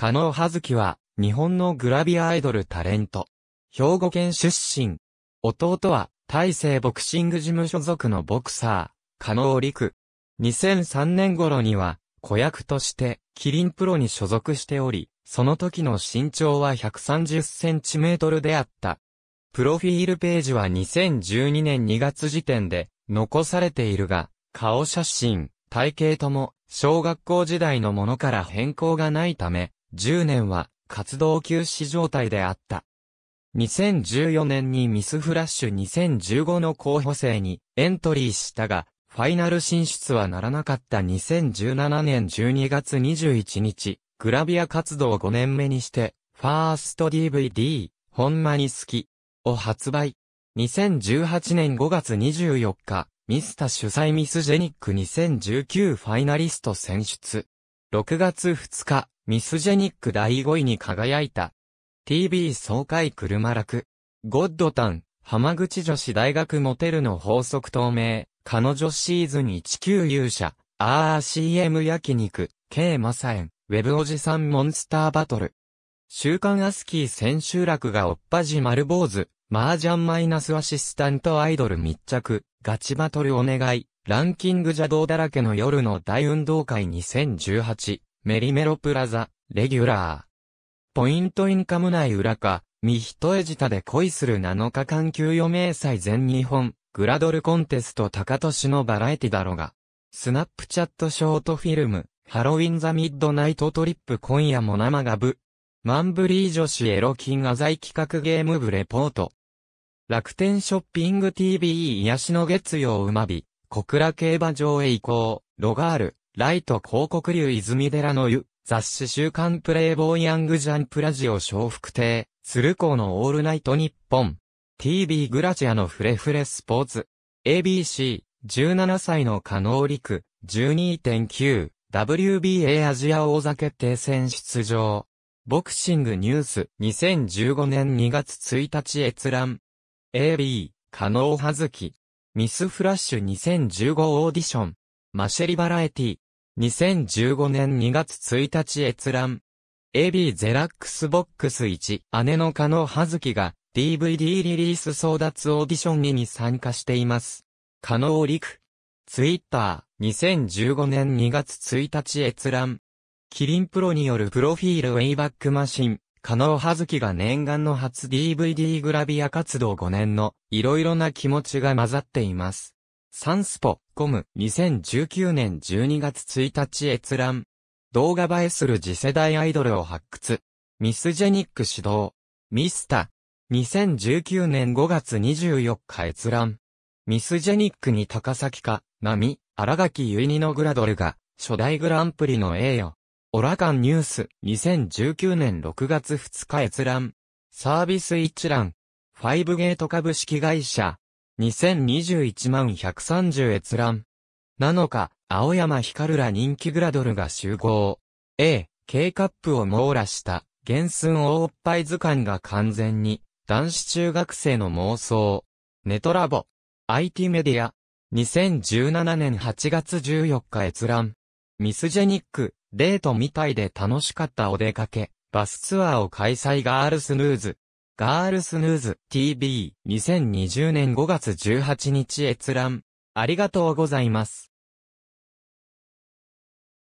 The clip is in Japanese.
加納葉月は、日本のグラビアアイドルタレント。兵庫県出身。弟は、大成ボクシング事務所属のボクサー、加納陸。2003年頃には、子役として、キリンプロに所属しており、その時の身長は130センチメートルであった。プロフィールページは2012年2月時点で、残されているが、顔写真、体型とも、小学校時代のものから変更がないため、10年は活動休止状態であった。2014年にミスフラッシュ2015の候補生にエントリーしたが、ファイナル進出はならなかった2017年12月21日、グラビア活動5年目にして、ファースト DVD、ほんまに好き、を発売。2018年5月24日、ミスタ主催ミスジェニック2019ファイナリスト選出。6月2日、ミスジェニック第5位に輝いた。TV 総会車楽。ゴッドタン、浜口女子大学モテるの法則透明、彼女シーズン19勇者、RCM 焼肉、K マサエン、ウェブおじさんモンスターバトル。週刊アスキー千秋楽がおっぱじ丸坊主、麻雀マイナスアシスタントアイドル密着、ガチバトルお願い、ランキング邪道だらけの夜の大運動会2018、メリメロプラザ、レギュラー。ポイントインカム内裏か、ト一重舌で恋する7日間給与明細全日本、グラドルコンテスト高年のバラエティだろが。スナップチャットショートフィルム、ハロウィンザミッドナイトトリップ今夜も生がぶ。マンブリー女子エロキンアザイ企画ゲーム部レポート。楽天ショッピング TV 癒しの月曜うまび。小倉競馬場へ移行、ロガール、ライト広告流泉寺の湯、雑誌週刊プレイボーイヤングジャンプラジオ小福亭、鶴光のオールナイト日本、TV グラチアのフレフレスポーツ、ABC、17歳の加納陸、12.9、WBA アジア王座決定戦出場。ボクシングニュース2015年2月1日閲覧。AB、加納葉月。ミスフラッシュ2015オーディション、マシェリバラエティ、2015年2月1日閲覧。AB ゼラックスボックス1、姉の加納葉月が DVD リリース争奪オーディション2に参加しています。加納陸。ツイッター、2015年2月1日閲覧。キリンプロによるプロフィールウェイバックマシン。加納葉月が念願の初 DVD グラビア活動5年のいろいろな気持ちが混ざっています。サンスポ、コム、2019年12月1日閲覧。動画映えする次世代アイドルを発掘。ミスジェニック指導。ミスタ。2019年5月24日閲覧。ミスジェニックに高崎か、波、荒垣結衣のグラドルが、初代グランプリの栄誉。オラカンニュース2019年6月2日閲覧サービス一覧ファイブゲート株式会社2021万130閲覧7日青山光ら人気グラドルが集合 A、K カップを網羅した原寸大おっぱい図鑑が完全に男子中学生の妄想ネトラボ IT メディア2017年8月14日閲覧ミスジェニック、デートみたいで楽しかったお出かけ、バスツアーを開催ガールスヌーズ。ガールスヌーズ TV2020 年5月18日閲覧。ありがとうございます。